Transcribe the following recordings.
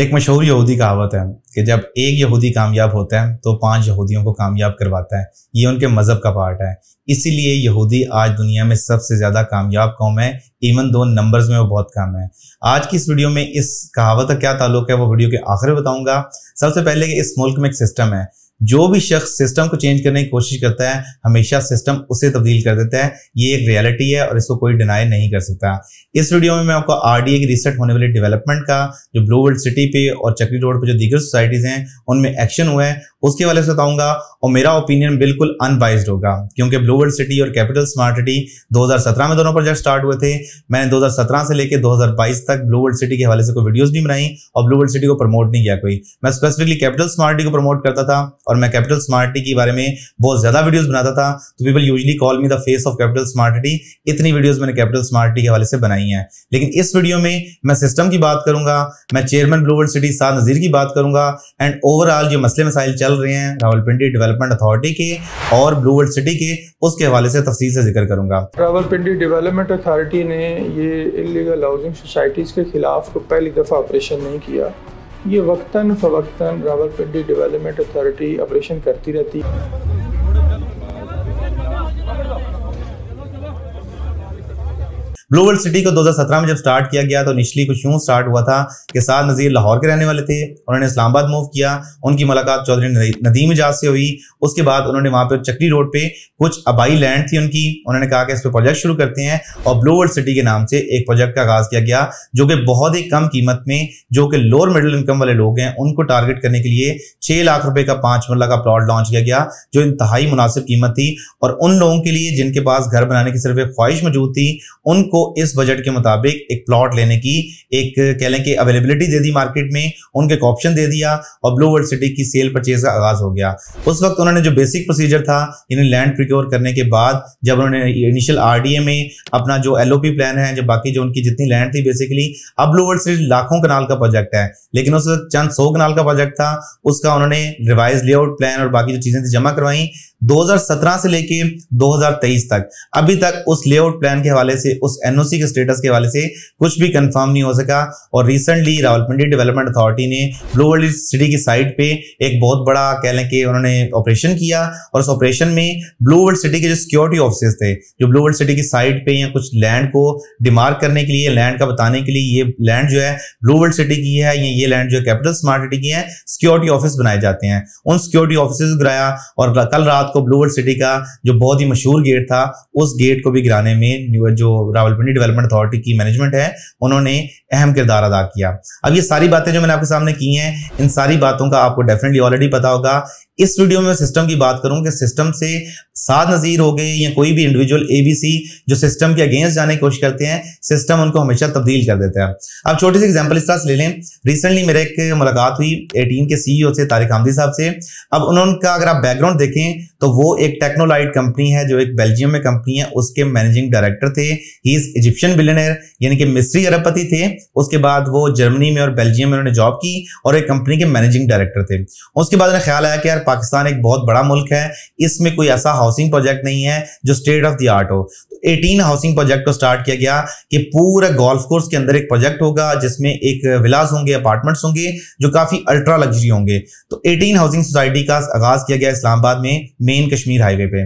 एक मशहूर यहूदी कहावत है कि जब एक यहूदी कामयाब होता है तो पांच यहूदियों को कामयाब करवाता है ये उनके मज़हब का पार्ट है इसीलिए यहूदी आज दुनिया में सबसे ज़्यादा कामयाब कौम है इवन दो नंबर्स में वो बहुत कम है आज की इस वीडियो में इस कहावत का क्या ताल्लुक है वो वीडियो के आखिर बताऊंगा सबसे पहले कि इस मुल्क में एक सिस्टम है जो भी शख्स सिस्टम को चेंज करने की कोशिश करता है हमेशा सिस्टम उसे तब्दील कर देता है ये एक रियलिटी है और इसको कोई डिनाई नहीं कर सकता इस वीडियो में मैं आपको आरडीए की रिसेंट होने वाली डेवलपमेंट का जो ब्लू वर्ल्ड सिटी पे और चक्री रोड पे जो दीगर सोसाइटीज़ हैं उनमें एक्शन हुआ है उसके वाले से बताऊंगा और मेरा ओपिनियन बिल्कुल अनबाइज होगा क्योंकि ब्लू वर्ल्ड सिटी और कैपिटल स्मार्ट सिटी 2017 में दोनों प्रोजेक्ट स्टार्ट हुए थे मैंने 2017 से लेकर 2022 तक ब्लू वर्ल्ड सिटी के हवाले से कोई वीडियोस भी बनाई और ब्लू वर्ल्ड सिटी को प्रमोट नहीं किया कोई मैं स्पेसिफिकली कैपिटल स्मार्ट सिटी को प्रमोट करता था और मैं कैपिटल स्मार्ट सिटी के बारे में बहुत ज्यादा वीडियोज बनाता था तो people usually call me the face of capital smart city इतनी वीडियोज मैंने कैपिटल स्मार्ट सिटी के हवाले से बनाई है लेकिन इस वीडियो में मैं सिस्टम की बात करूंगा मैं chairman blue world city Saad Nazir की बात करूंगा एंड ओवरऑल जो मसले मसाइल चल चल रहे हैं रावलपिंडी डेवलपमेंट अथॉरिटी के और ब्लू वर्ल्ड सिटी के उसके हवाले से तफसील से जिक्र करूंगा रावलपिंडी डेवलपमेंट अथॉरिटी ने ये इलीगल हाउसिंग सोसाइटीज़ के खिलाफ पहली दफ़ा ऑपरेशन नहीं किया ये वक्ता फवक्ता रावलपिंडी डेवलपमेंट अथॉरिटी ऑपरेशन करती रहती है ब्लू वर्ल्ड सिटी को 2017 में जब स्टार्ट किया गया तो निचली कुछ यूँ स्टार्ट हुआ था कि साद नज़ीर लाहौर के रहने वाले थे उन्होंने इस्लामाबाद मूव किया उनकी मुलाकात चौधरी नदीम एजाज से हुई उसके बाद उन्होंने वहाँ पर चकली रोड पे कुछ आबाई लैंड थी उनकी उन्होंने कहा कि इस पर प्रोजेक्ट शुरू करते हैं और ब्लू वर्ल्ड सिटी के नाम से एक प्रोजेक्ट का आगाज़ किया गया जो कि बहुत ही कम कीमत में जो कि लोअर मिडिल इनकम वाले लोग हैं उनको टारगेट करने के लिए छः लाख रुपये का पाँच मरला का प्लॉट लॉन्च किया गया जो इंतहाई मुनासिब कीमत थी और उन लोगों के लिए जिनके पास घर बनाने की सिर्फ एक ख्वाहिश मौजूद थी उनको इस बजट के मुताबिक एक प्लॉट लेने की एक कह लें कि अवेलेबिलिटी दे दी मार्केट में उनके एक ऑप्शन दे दिया और ब्लू वर्ल्ड सिटी की सेल परचेज का आगाज हो गया उस वक्त उन्होंने जो बेसिक प्रोसीजर था इन्हें लैंड प्रिक्योर करने के बाद जब उन्होंने इनिशियल आर में अपना जो एल प्लान है जो बाकी जो उनकी जितनी लैंड थी बेसिकली अब ब्लू वर्ल्ड सिटी लाखों कनाल का प्रोजेक्ट है लेकिन उस वक्त चंद सौ कनाल का प्रोजेक्ट था उसका उन्होंने रिवाइज लेआउट प्लान और बाकी जो चीज़ें थी जमा करवाई 2017 से लेके 2023 तक अभी तक उस लेआउट प्लान के हवाले से उस एनओसी के स्टेटस के हवाले से कुछ भी कंफर्म नहीं हो सका और रिसेंटली रावलपिंडी डेवलपमेंट अथॉरिटी ने ब्लू वर्ल्ड सिटी की साइट पे एक बहुत बड़ा कह लें कि उन्होंने ऑपरेशन किया और उस ऑपरेशन में ब्लू वर्ल्ड सिटी के जो सिक्योरिटी ऑफिसर्स थे जो ब्लू वर्ल्ड सिटी की साइट पे या कुछ लैंड को डिमार्क करने के लिए लैंड का बताने के लिए ये लैंड जो है ब्लू वर्ल्ड सिटी की है या ये लैंड जो है कैपिटल स्मार्ट सिटी की है सिक्योरिटी ऑफिस बनाए जाते हैं उन सिक्योरिटी ऑफिस गिराया और कल रात आपको ब्लूवर्ड सिटी का जो बहुत ही मशहूर गेट था उस गेट को भी गिराने में जो रावलपिंडी डेवलपमेंट अथॉरिटी की मैनेजमेंट है उन्होंने अहम किरदार अदा किया अब ये सारी बातें जो मैंने आपके सामने की हैं इन सारी बातों का आपको डेफिनेटली ऑलरेडी पता होगा इस वीडियो में सिस्टम की बात करूं कि सिस्टम से साध नज़ीर हो गए या कोई भी इंडिविजुअल एबीसी जो सिस्टम के अगेंस्ट जाने की कोशिश करते हैं सिस्टम उनको हमेशा तब्दील कर देता है अब छोटी सी एग्जांपल इस तरह से ले लें रिसेंटली मेरे एक मुलाकात हुई एटीन के सीईओ e से तारिक हमदी साहब से अब उन्होंने अगर आप बैकग्राउंड देखें तो वो एक टेक्नोलाइट कंपनी है जो एक बेल्जियम में कंपनी है उसके मैनेजिंग डायरेक्टर थे ही इज इजिप्शियन बिलियनर यानी कि मिस्री अरबपति थे उसके बाद वो जर्मनी में और बेल्जियम में उन्होंने जॉब की और एक कंपनी के मैनेजिंग डायरेक्टर थे उसके बाद उन्हें ख्याल आया कि यार पाकिस्तान एक बहुत बड़ा मुल्क है इसमें कोई ऐसा हाउसिंग प्रोजेक्ट नहीं है जो स्टेट ऑफ द आर्ट हो तो 18 हाउसिंग प्रोजेक्ट को स्टार्ट किया गया कि पूरे गोल्फ कोर्स के अंदर एक प्रोजेक्ट होगा जिसमें एक विलास होंगे अपार्टमेंट्स होंगे जो काफ़ी अल्ट्रा लग्जरी होंगे तो एटीन हाउसिंग सोसाइटी का आगाज़ किया गया इस्लामाबाद में मेन कश्मीर हाईवे पे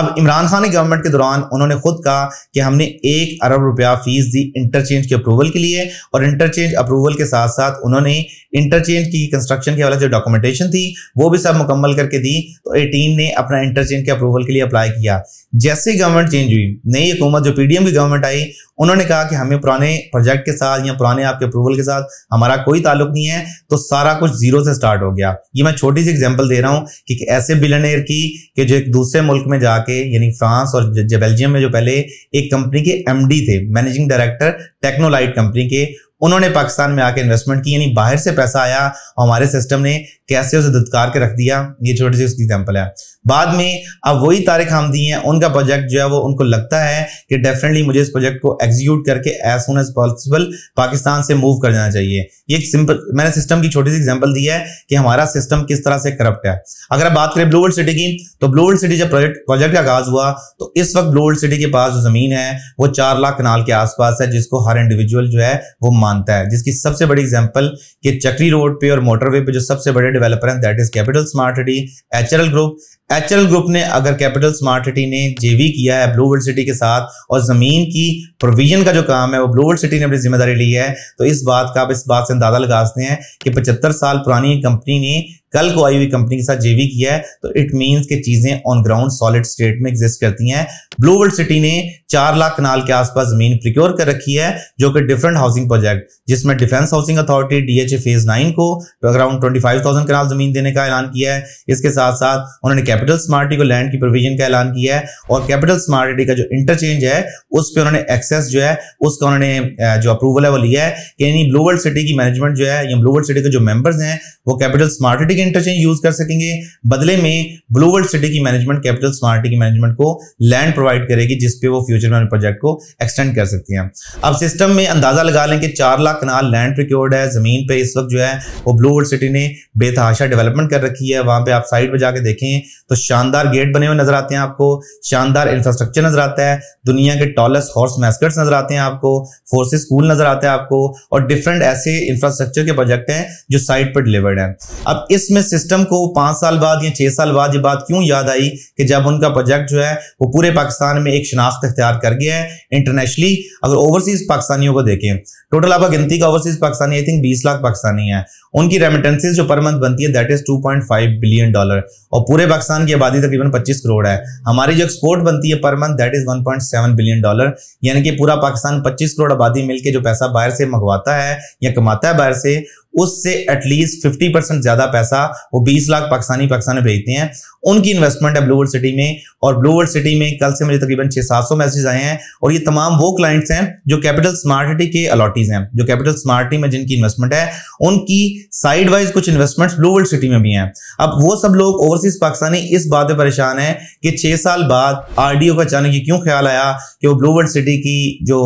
अब इमरान खान की गवर्नमेंट के दौरान उन्होंने खुद कहा कि हमने एक अरब रुपया फीस दी इंटरचेंज के अप्रूवल के लिए और इंटरचेंज अप्रूवल के साथ साथ उन्होंने इंटरचेंज की कंस्ट्रक्शन के वाला जो डॉक्यूमेंटेशन थी वो भी सब मुकम्मल मुकम्मल करके दी तो 18 ने अपना इंटरचेंज के अप्रूवल के लिए अप्लाई किया जैसे गवर्नमेंट चेंज हुई नई हुकूमत जो पीडीएम की गवर्नमेंट आई उन्होंने कहा कि हमें पुराने प्रोजेक्ट के साथ या पुराने आपके अप्रूवल के साथ हमारा कोई ताल्लुक नहीं है तो सारा कुछ जीरो से स्टार्ट हो गया ये मैं छोटी सी एग्जाम्पल दे रहा हूँ कि, कि ऐसे बिलनेर की कि जो एक दूसरे मुल्क में जाके यानी फ्रांस और बेल्जियम में जो पहले एक कंपनी के एम थे मैनेजिंग डायरेक्टर टेक्नोलाइट कंपनी के उन्होंने पाकिस्तान में आके इन्वेस्टमेंट की यानी बाहर से पैसा आया और हमारे सिस्टम ने कैसे उसे धुतकार के रख दिया ये छोटी सी उसकी एग्जाम्पल है बाद में अब वही तारिक हमदी हैं उनका प्रोजेक्ट जो है वो उनको लगता है कि डेफिनेटली मुझे इस प्रोजेक्ट को एग्जीक्यूट करके as soon as possible Pakistan से मूव कर जाना चाहिए ये सिंपल मैंने सिस्टम की छोटी सी एग्जाम्पल दी है कि हमारा सिस्टम किस तरह से करप्ट है अगर आप बात करें ब्लू वर्ल्ड सिटी की तो ब्लू वर्ल्ड सिटी जब प्रोजेक्ट प्रोजेक्ट का आगाज हुआ तो इस वक्त ब्लू वर्ल्ड सिटी के पास जो जमीन है वो चार लाख कनाल के आसपास है जिसको हर इंडिविजुअल जो है वो मानता है जिसकी सबसे बड़ी एग्जाम्पल कि चक्री रोड पे और मोटरवे पे जो सबसे बड़े डेवलपर हैं that is capital smart city HL group HL group ने अगर कैपिटल स्मार्ट सिटी ने जेवी किया है ब्लू वर्ल्ड सिटी के साथ और जमीन की प्रोविजन का जो काम है वो ब्लू वर्ल्ड सिटी ने अपनी जिम्मेदारी ली है तो इस बात का आप इस बात से अंदाजा लगा सकते हैं कि पचहत्तर साल पुरानी कंपनी ने कल को आई हुई कंपनी के साथ जेवी किया है तो इट मींस के चीजें ऑन ग्राउंड सॉलिड स्टेट में एग्जिस्ट करती हैं ब्लू वर्ल्ड सिटी ने चार लाख कनाल के आसपास जमीन प्रिक्योर कर रखी है जो कि डिफरेंट हाउसिंग प्रोजेक्ट जिसमें defence housing authority DHA phase nine को around twenty five thousand kanal जमीन देने का ऐलान किया है इसके साथ साथ उन्होंने कैपिटल स्मार्टी को लैंड की प्रोविजन का ऐलान किया है और कैपिटल स्मार्टी का जो इंटरचेंज है उस पर उन्होंने एक्सेस जो है उसका उन्होंने जो अप्रूवल है वो लिया है यानी ब्लू वर्ल्ड सिटी की मैनेजमेंट जो है या ब्लू वर्ल्ड सिटी के जो मेंबर्स हैं वो कैपिटल स्मार्टी के इंटरचेंज यूज कर सकेंगे बदले में ब्लू वर्ल्ड सिटी की मैनेजमेंट कैपिटल स्मार्टी की मैनेजमेंट को लैंड प्रोवाइड करेगी जिसपे वो फ्यूचर में प्रोजेक्ट को एक्सटेंड कर सकती हैं अब सिस्टम में अंदाजा लगा लें कि चार लाख कनाल लैंड प्रिक्योर्ड है जमीन पर इस वक्त जो है वो ब्लू वर्ल्ड सिटी ने बेतहाशा डेवलपमेंट कर रखी है वहां पर आप साइड पर जाके देखें तो शानदार गेट बने हुए नजर आते हैं आपको शानदार इंफ्रास्ट्रक्चर नजर आता है दुनिया के टॉलेस्ट हॉर्स मैस्कट्स नजर आते हैं आपको फोर्सेस स्कूल नजर आते हैं आपको और डिफरेंट ऐसे इंफ्रास्ट्रक्चर के प्रोजेक्ट हैं जो साइट पर डिलीवर्ड हैं अब इस इसमें सिस्टम को पांच साल बाद या छह साल बाद ये बात क्यों याद आई कि जब उनका प्रोजेक्ट जो है वो पूरे पाकिस्तान में एक शनाख्त अख्तियार कर गया है इंटरनेशनली अगर ओवरसीज पाकिस्तानियों को देखें टोटल आपका गिनती का ओवरसीज पाकिस्तानी आई थिंक बीस लाख पाकिस्तानी है उनकी रेमिटेंसेज जो पर मंथ बनती है दैट इज 2.5 बिलियन डॉलर और पूरे पाकिस्तान की आबादी तकरीबन 25 करोड़ है हमारी जो एक्सपोर्ट बनती है per month that is 1.7 billion dollar यानी कि पूरा पाकिस्तान 25 करोड़ आबादी मिलकर जो पैसा बाहर से मंगवाता है या कमाता है बाहर से उससे एटलीस्ट 50 परसेंट ज्यादा पैसा वो 20 लाख पाकिस्तानी पाकिस्तान में भेजते हैं उनकी इन्वेस्टमेंट है ब्लू वर्ल्ड सिटी में और ब्लू वर्ल्ड सिटी में कल से मुझे तकरीबन छह सात सौ मैसेज आए हैं और ये तमाम वो क्लाइंट्स हैं जो कैपिटल स्मार्ट सिटी के अलॉटीज हैं जो कैपिटल स्मार्ट में जिनकी इन्वेस्टमेंट है उनकी साइड वाइज कुछ इन्वेस्टमेंट्स ब्लू वर्ल्ड सिटी में भी हैं अब वो सब लोग ओवरसीज पाकिस्तानी इस बात पे परेशान हैं कि छह साल बाद आरडीओ का अचानक ये क्यों ख्याल आया कि वो ब्लू वर्ल्ड सिटी की जो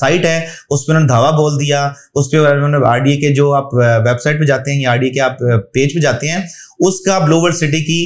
साइट है उस पर उन्होंने धावा बोल दिया उस पर उन्होंने आरडीए के जो आप वेबसाइट पर जाते हैं या आरडीए के आप पेज पर जाते हैं उसका ब्लूवर्ड सिटी की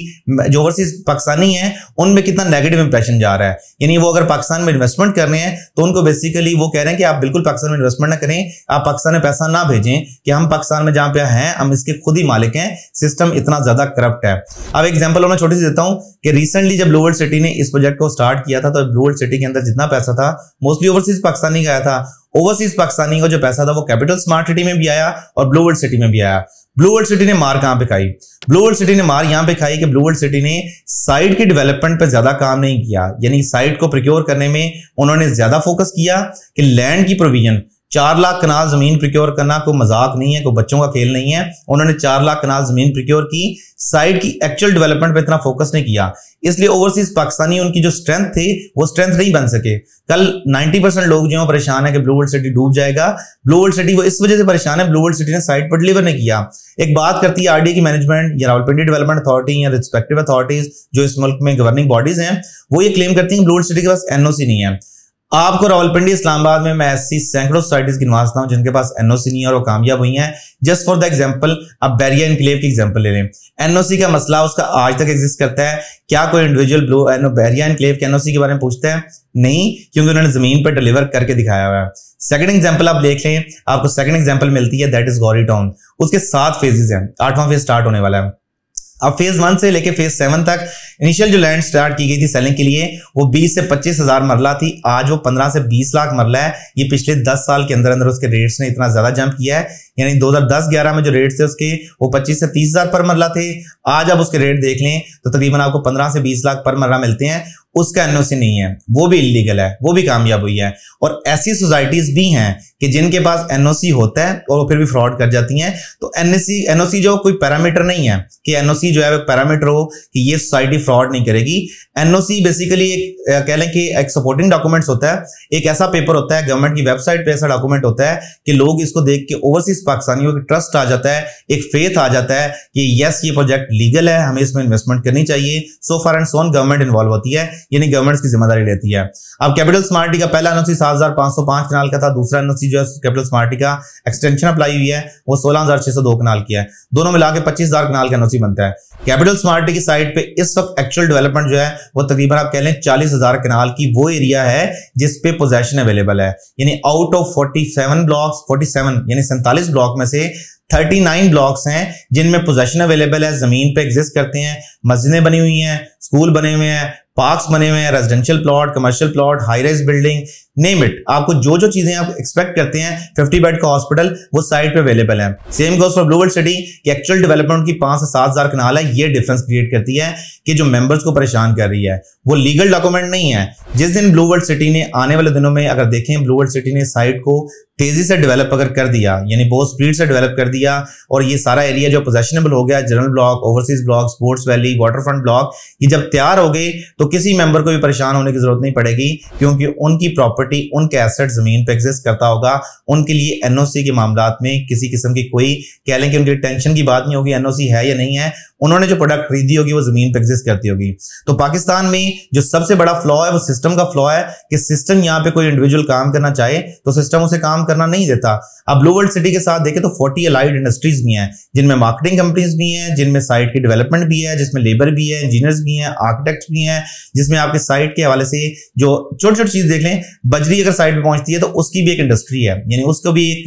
जो ओवरसीज पाकिस्तानी है उनमें कितना नेगेटिव इंप्रेशन जा रहा है यानी वो अगर पाकिस्तान में इन्वेस्टमेंट कर रहे हैं तो उनको बेसिकली वो कह रहे हैं कि आप बिल्कुल पाकिस्तान में इन्वेस्टमेंट ना करें आप पाकिस्तान में पैसा ना भेजें कि हम पाकिस्तान में जहां पे हैं हम इसके खुद ही मालिक हैं सिस्टम इतना ज्यादा करप्ट है अब एग्जाम्पल मैं छोटी सी देता हूँ कि रिसेंटली जब ब्लूवर्ड सिटी ने इस प्रोजेक्ट को स्टार्ट किया था तो ब्लूवर्ड सिटी के अंदर जितना पैसा था मोस्टली ओवरसीज पाकिस्तानी का आया था ओवरसीज पाकिस्तानी का जो पैसा था वो कैपिटल स्मार्ट सिटी में भी आया और ब्लूवर्ड सिटी में भी आया ब्लू वर्ल्ड सिटी ने मार कहां पे खाई ब्लू वर्ल्ड सिटी ने मार यहां पे खाई कि ब्लू वर्ल्ड सिटी ने साइट के डेवलपमेंट पर ज्यादा काम नहीं किया यानी साइट को प्रिक्योर करने में उन्होंने ज्यादा फोकस किया कि लैंड की प्रोविजन चार लाख कनाल जमीन प्रिक्योर करना कोई मजाक नहीं है कोई बच्चों का खेल नहीं है उन्होंने चार लाख कनाल जमीन प्रिक्योर की साइट की एक्चुअल डेवलपमेंट पे इतना फोकस नहीं किया इसलिए ओवरसीज पाकिस्तानी उनकी जो स्ट्रेंथ थी वो स्ट्रेंथ नहीं बन सके कल 90 परसेंट लोग जो है परेशान है कि ब्लू वर्ल्ड सिटी डूब जाएगा ब्लू वर्ल्ड सिटी वो इस वजह से परेशान है ब्लू वर्ल्ड सिटी ने साइट पर डिलीवर नहीं किया एक बात करती है आरडी की मैनेजमेंट या रावलपिंडी डेवलपमेंट अथॉरिटी या रिस्पेक्टिव अथॉरिटीज जो इस मुल्क में गवर्निंग बॉडीज हैं वो ये क्लेम करती है ब्लू वर्ल्ड सिटी के पास एनओसी नहीं है आपको रावलपिंडी इस्लामाबाद में मैं ऐसी सैकड़ों सोसाइटीज नवाजता हूँ जिनके पास एनओसी नहीं है और वो कामयाब हुई हैं जस्ट फॉर द एग्जांपल आप बैरिया इनक्लेव की एग्जांपल ले लें एनओसी का मसला उसका आज तक एग्जिस्ट करता है क्या कोई इंडिविजुअल ब्लू एनो बैरिया इनक्लेव के एनओसी के बारे में पूछता है नहीं क्योंकि उन्होंने जमीन पर डिलीवर करके दिखाया हुआ है सेकंड एग्जाम्पल आप देख लें आपको सेकंड एग्जाम्पल मिलती है दैट इज गौरी टाउन उसके सात फेजेज हैं आठवां फेज स्टार्ट होने वाला है अब फेज वन से लेके फेज सेवन तक इनिशियल जो लैंड स्टार्ट की गई थी सेलिंग के लिए वो 20 से पच्चीस हजार मरला थी आज वो 15 से 20 लाख मरला है ये पिछले 10 साल के अंदर अंदर उसके रेट्स ने इतना ज्यादा जंप किया है यानी 2010-11 में जो रेट थे उसके वो 25 से तीस हजार पर मरला थे आज आप उसके रेट देख लें तो तकरीबन आपको पंद्रह से बीस लाख पर मरला मिलते हैं उसका एनओसी नहीं है वो भी इलीगल है वो भी कामयाब हुई है और ऐसी सोसाइटीज भी हैं कि जिनके पास एनओसी होता है और फिर भी फ्रॉड कर जाती हैं तो एनओसी एनओसी जो कोई पैरामीटर नहीं है कि एनओसी जो है पैरामीटर हो कि ये सोसाइटी फ्रॉड नहीं करेगी एनओसी बेसिकली एक कह लें कि एक सपोर्टिंग डॉक्यूमेंट्स होता है एक ऐसा पेपर होता है गवर्नमेंट की वेबसाइट पर ऐसा डॉक्यूमेंट होता है कि लोग इसको देख के ओवरसीज पाकिस्तानियों की ट्रस्ट आ जाता है एक फेथ आ जाता है कि यस ये प्रोजेक्ट लीगल है हमें इसमें इन्वेस्टमेंट करनी चाहिए so far and so on government involve होती है यानी गवर्नमेंट की जिम्मेदारी लेती है अब कैपिटल स्मार्टी का पहला एनओसी सात हजार पांच सौ पांच कनाल का था दूसरा एनओसी जो है कैपिटल स्मार्टी का एक्सटेंशन अप्लाई हुई है वो सोलह हजार छह सौ दो कनाल की है दोनों मिला के पच्चीस हजार कनाल का नौसी बनता है कैपिटल स्मार्टी की साइड पे इस वक्त एक्चुअल डेवलपमेंट जो है वो तकरीबन आप कह लें चालीस हजार कनाल की वो एरिया है जिसपे पोजेशन अवेलेबल है यानी out of forty seven block forty seven यानी सैंतालीस ब्लॉक में से 39 ब्लॉक्स हैं जिनमें पोजेशन अवेलेबल है जमीन पे एग्जिस्ट करते हैं मस्जिदें बनी हुई हैं स्कूल बने हुए हैं पार्क्स बने हुए हैं residential plot commercial plot high rise building name it आपको जो जो चीजें आप एक्सपेक्ट करते हैं 50 बेड का हॉस्पिटल वो साइट पे अवेलेबल है same goes for blue world city की एक्चुअल डेवलपमेंट की पांच से सात हजार कनाल है ये डिफरेंस क्रिएट करती है कि जो मेंबर्स को परेशान कर रही है वो लीगल डॉक्यूमेंट नहीं है जिस दिन ब्लू वर्ल्ड सिटी ने आने वाले दिनों में अगर देखें ब्लू वर्ल्ड सिटी ने साइट को तेजी से डेवलप अगर कर दिया यानी बहुत स्पीड से डेवलप कर दिया और ये सारा एरिया जो पोजेशनेबल हो गया general block overseas block sports valley waterfront block ये जब तैयार हो गए तो किसी मेंबर को भी परेशान होने की जरूरत नहीं पड़ेगी क्योंकि उनकी प्रॉपर्टी प्रॉपर्टी उनके एसेट जमीन पे एग्जिस्ट करता होगा उनके लिए एनओसी के मामला में किसी किस्म की कोई कह लें कि उनके टेंशन की बात नहीं होगी एनओसी है या नहीं है उन्होंने जो प्रोडक्ट खरीदी होगी वो जमीन पर एग्जिस्ट करती होगी तो पाकिस्तान में जो सबसे बड़ा फ्लॉ है वो सिस्टम का फ्लॉ है कि सिस्टम यहाँ पे कोई इंडिविजुअल काम करना चाहे तो सिस्टम उसे काम करना नहीं देता अब ब्लू वर्ल्ड सिटी के साथ देखें तो फोर्टी अलाइड इंडस्ट्रीज भी हैं जिनमें मार्केटिंग कंपनीज भी हैं जिनमें साइट की डेवलपमेंट भी है जिसमें लेबर भी है इंजीनियर्स भी हैं आर्किटेक्ट भी हैं जिसमें आपके साइट के हवाले से जो छोटी छोटी चीज देख लें बजरी अगर साइट पर पहुंचती है तो उसकी भी एक इंडस्ट्री है यानी उसको भी एक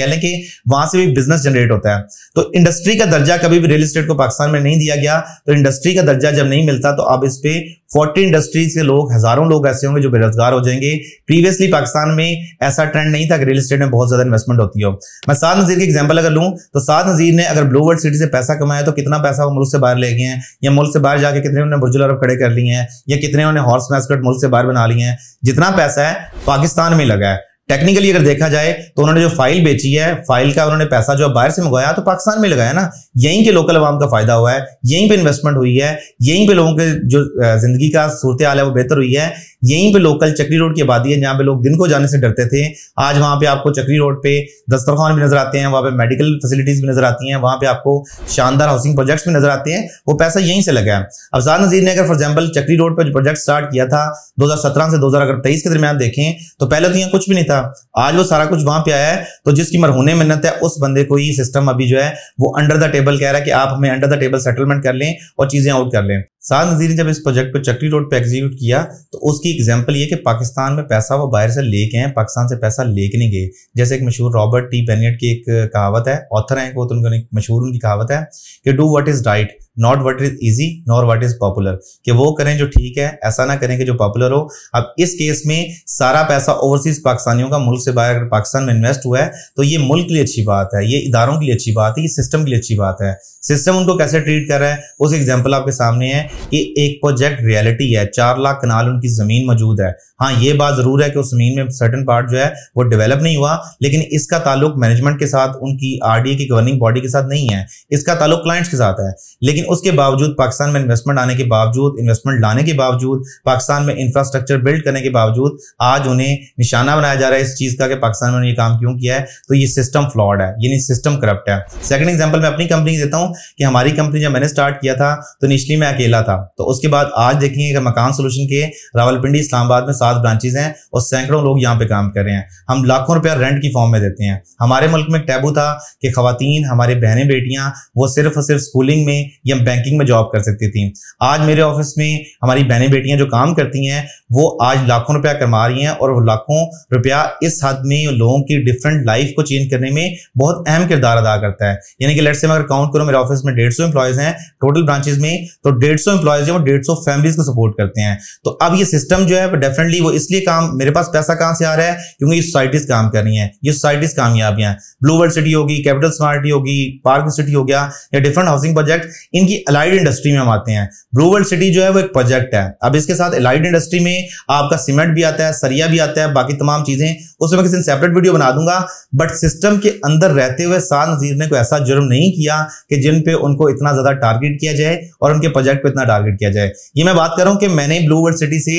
कह लें कि वहां से भी बिजनेस जनरेट होता है तो इंडस्ट्री का दर्जा कभी भी रियल स्टेट को पाकिस्तान में नहीं दिया गया तो इंडस्ट्री का दर्जा जब नहीं मिलता तो अब इस पे फोर्टी इंडस्ट्रीज के लोग हजारों लोग ऐसे होंगे जो बेरोजगार हो जाएंगे प्रीवियसली पाकिस्तान में ऐसा ट्रेंड नहीं था कि रियल स्टेट में बहुत ज्यादा इन्वेस्टमेंट होती हो मैं सात नजीर की एग्जाम्पल अगर लूं तो सात नजीर ने अगर ब्लू वर्ल्ड सिटी से पैसा कमाया तो कितना पैसा वो मुल्क से बाहर ले गए हैं या मुल्क से बाहर जाके कितने उन्होंने बुर्जुल अरब खड़े कर लिए हैं या कितने उन्हें हॉर्स मैस्कट मुल्क से बाहर बना लिए हैं जितना पैसा है पाकिस्तान में लगा है टेक्निकली अगर देखा जाए तो उन्होंने जो फाइल बेची है फाइल का उन्होंने पैसा जो बाहर से मंगवाया तो पाकिस्तान में लगाया ना यहीं के लोकल अवाम का फायदा हुआ है यहीं पे इन्वेस्टमेंट हुई है यहीं पे लोगों के जो जिंदगी का सूरत हाल है वो बेहतर हुई है यहीं पे लोकल चक्री रोड की आबादी है जहाँ पे लोग दिन को जाने से डरते थे आज वहाँ पे आपको चक्री रोड पे दस्तरखान भी नजर आते हैं वहाँ पे मेडिकल फैसिलिटीज भी नजर आती हैं वहाँ पे आपको शानदार हाउसिंग प्रोजेक्ट्स भी नजर आते हैं वो पैसा यहीं से लगा है अफजान नजीर ने अगर फॉर एग्जाम्पल चक्री रोड पर प्रोजेक्ट स्टार्ट किया था दो से दो के दरमियान देखें तो पहले तो यहाँ कुछ भी नहीं था आज वो सारा कुछ वहाँ पे आया है तो जिसकी मरहूने मिन्नत है उस बंदे को ही सिस्टम अभी जो है वो अंडर द टेबल कह रहा है कि आप हमें अंडर द टेबल सेटलमेंट कर लें और चीजें आउट कर लें साद नजीर ने जब इस प्रोजेक्ट को चक्री रोड पर एग्जीक्यूट किया तो उसकी एग्जाम्पल ये कि पाकिस्तान में पैसा वो बाहर से लेके आए पाकिस्तान से पैसा लेके नहीं गए जैसे एक मशहूर रॉबर्ट टी बेनेट की एक कहावत है ऑथर हैं वो तो उनका मशहूर उनकी कहावत है कि do what is right not what is easy nor what is popular कि वो करें जो ठीक है ऐसा ना करें कि जो पॉपुलर हो अब इस केस में सारा पैसा ओवरसीज पाकिस्तानियों का मुल्क से बाहर अगर पाकिस्तान में इन्वेस्ट हुआ है तो ये मुल्क के लिए अच्छी बात है ये इदारों के लिए अच्छी बात है ये सिस्टम के लिए अच्छी बात है सिस्टम उनको कैसे ट्रीट कर रहा है उस एग्जाम्पल आपके सामने है कि एक प्रोजेक्ट रियलिटी है चार लाख कनाल उनकी जमीन मौजूद है हाँ ये बात ज़रूर है कि उस ज़मीन में सर्टन पार्ट जो है वो डेवलप नहीं हुआ लेकिन इसका ताल्लुक मैनेजमेंट के साथ उनकी आर की गवर्निंग बॉडी के साथ नहीं है इसका ताल्लुक क्लाइंट्स के साथ है लेकिन उसके बावजूद पाकिस्तान में इन्वेस्टमेंट आने के बावजूद इन्वेस्टमेंट लाने के बावजूद पाकिस्तान में इंफ्रास्ट्रक्चर बिल्ड करने के बावजूद आज उन्हें निशाना बनाया जा रहा है इस चीज़ का कि पाकिस्तान में ये काम क्यों किया है तो ये सिस्टम फ्लॉड है यानी सिस्टम करप्ट है सेकंड एग्जाम्पल मैं अपनी कंपनी देता हूँ कि हमारी कंपनी जब मैंने स्टार्ट किया था तो निचली मैं अकेला था तो उसके बाद आज देखेंगे मकान सोल्यूशन के रावलपिंडी इस्लामाबाद में सात ब्रांचेज हैं और सैकड़ों लोग यहाँ पे काम कर रहे हैं हम लाखों रुपया रेंट की फॉर्म में देते हैं हमारे मुल्क में टैबू था कि खातन हमारे बहनें बेटियाँ वो सिर्फ और सिर्फ स्कूलिंग में या बैंकिंग में जॉब कर सकती थी आज मेरे ऑफिस में हमारी बहनें बेटियाँ जो काम करती हैं वो आज लाखों रुपया कमा रही हैं और वो लाखों रुपया इस हद में लोगों की डिफरेंट लाइफ को चेंज करने में बहुत अहम किरदार अदा करता है यानी कि लेट से मैं अगर काउंट करूँ मेरे ऑफिस में डेढ़ सौ एम्प्लॉयज़ हैं टोटल ब्रांचेज में तो डेढ़ सौ एम्प्लॉयज़ हैं वो डेढ़ सौ फैमिलीज को सपोर्ट करते हैं तो अब ये सिस्टम जो है वो डेफिनेटली अल्टीमेटली वो इसलिए काम मेरे पास पैसा कहां से आ रहा है क्योंकि ये सोसाइटीज काम कर रही है ये सोसाइटीज कामयाबियां हैं ब्लू वर्ल्ड सिटी होगी कैपिटल स्मार्टी होगी पार्क सिटी हो गया या डिफरेंट हाउसिंग प्रोजेक्ट इनकी अलाइड इंडस्ट्री में हम आते हैं ब्लू वर्ल्ड सिटी जो है वो एक प्रोजेक्ट है अब इसके साथ अलाइड इंडस्ट्री में आपका सीमेंट भी आता है सरिया भी आता है बाकी तमाम चीजें उसमें किसी सेपरेट वीडियो बना दूंगा बट सिस्टम के अंदर रहते हुए शाह नजीर ने कोई ऐसा जुर्म नहीं किया कि जिन पे उनको इतना ज्यादा टारगेट किया जाए और उनके प्रोजेक्ट पे इतना टारगेट किया जाए ये मैं बात कर रहा हूं कि मैंने ब्लू वर्ल्ड सिटी से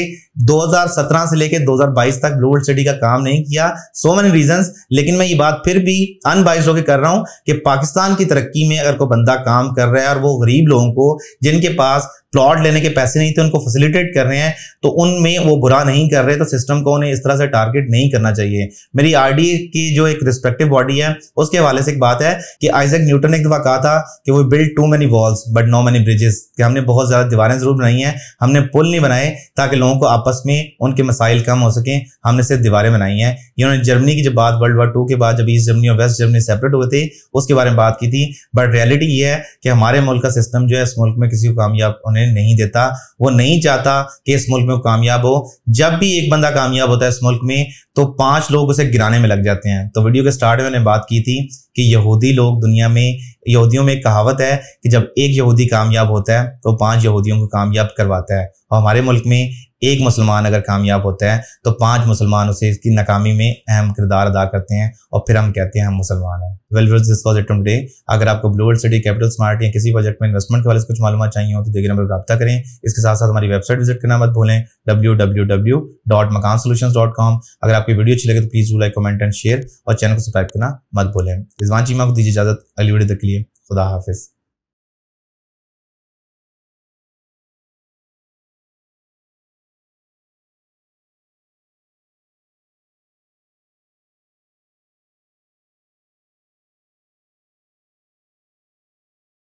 2017 से लेकर 2022 तक ब्लू स्टडी का काम नहीं किया सो मेनी रीजन लेकिन मैं ये बात फिर भी अनबाइज होकर कर रहा हूं कि पाकिस्तान की तरक्की में अगर कोई बंदा काम कर रहा है और वो गरीब लोगों को जिनके पास प्लॉट लेने के पैसे नहीं थे उनको फैसिलिटेट कर रहे हैं तो उनमें वो बुरा नहीं कर रहे तो सिस्टम को उन्हें इस तरह से टारगेट नहीं करना चाहिए मेरी आर की जो एक रिस्पेक्टिव बॉडी है उसके हवाले से एक बात है कि आइजक न्यूटन ने एक दफा कहा था कि वो build too many walls but no many bridges कि हमने बहुत ज़्यादा दीवारें जरूर बनाई हैं हमने पुल नहीं बनाए ताकि लोगों को आपस में उनके मसाइल कम हो सकें हमने सिर्फ दीवारें बनाई हैं इन्होंने जर्मनी की जब बात वर्ल्ड वार टू के बाद जब ईस्ट जर्मनी और वेस्ट जर्मनी सेपरेट हुए थे उसके बारे में बात की थी बट रियलिटी ये है कि हमारे मुल्क का सिस्टम जो है इस मुल्क में किसी को कामयाब होने वैल्यू नहीं देता वो नहीं चाहता कि इस मुल्क में कामयाब हो जब भी एक बंदा कामयाब होता है इस मुल्क में तो पांच लोग उसे गिराने में लग जाते हैं तो वीडियो के स्टार्ट में बात की थी कि यहूदी लोग दुनिया में यहूदियों में कहावत है कि जब एक यहूदी कामयाब होता है तो पांच यहूदियों को कामयाब करवाता है और हमारे मुल्क में एक मुसलमान अगर कामयाब होता है तो पांच मुसलमान उसे इसकी नाकामी में अहम किरदार अदा करते हैं और फिर हम कहते हैं हम मुसलमान हैं well this was it today अगर आपको ब्लू सिटी कैपिटल स्मार्ट या किसी प्रोजेक्ट में इन्वेस्टमेंट के वाले से कुछ मालूम चाहिए हो तो देखिए नंबर रब्ता करें इसके साथ साथ हमारी वेबसाइट विजिट करना मत भूलें W W W dot Makaan dot com अगर आपकी वीडियो अच्छी लगे तो please like comment and share और चैनल को सब्सक्राइब करना मत भूलें रिजवान चीमा को दीजिए इजाजत अगली वीडियो तक के लिए खुदा हाफिज़